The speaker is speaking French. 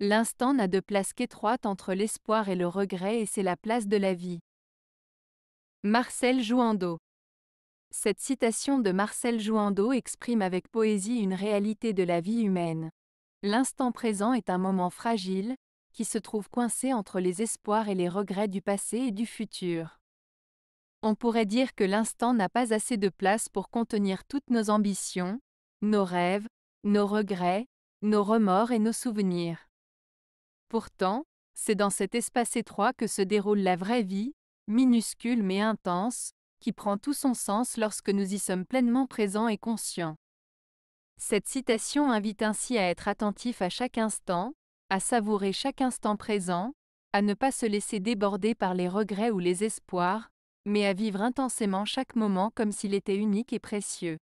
L'instant n'a de place qu'étroite entre l'espoir et le regret et c'est la place de la vie. Marcel Jouandeau Cette citation de Marcel Jouandeau exprime avec poésie une réalité de la vie humaine. L'instant présent est un moment fragile, qui se trouve coincé entre les espoirs et les regrets du passé et du futur. On pourrait dire que l'instant n'a pas assez de place pour contenir toutes nos ambitions, nos rêves, nos regrets, nos remords et nos souvenirs. Pourtant, c'est dans cet espace étroit que se déroule la vraie vie, minuscule mais intense, qui prend tout son sens lorsque nous y sommes pleinement présents et conscients. Cette citation invite ainsi à être attentif à chaque instant, à savourer chaque instant présent, à ne pas se laisser déborder par les regrets ou les espoirs, mais à vivre intensément chaque moment comme s'il était unique et précieux.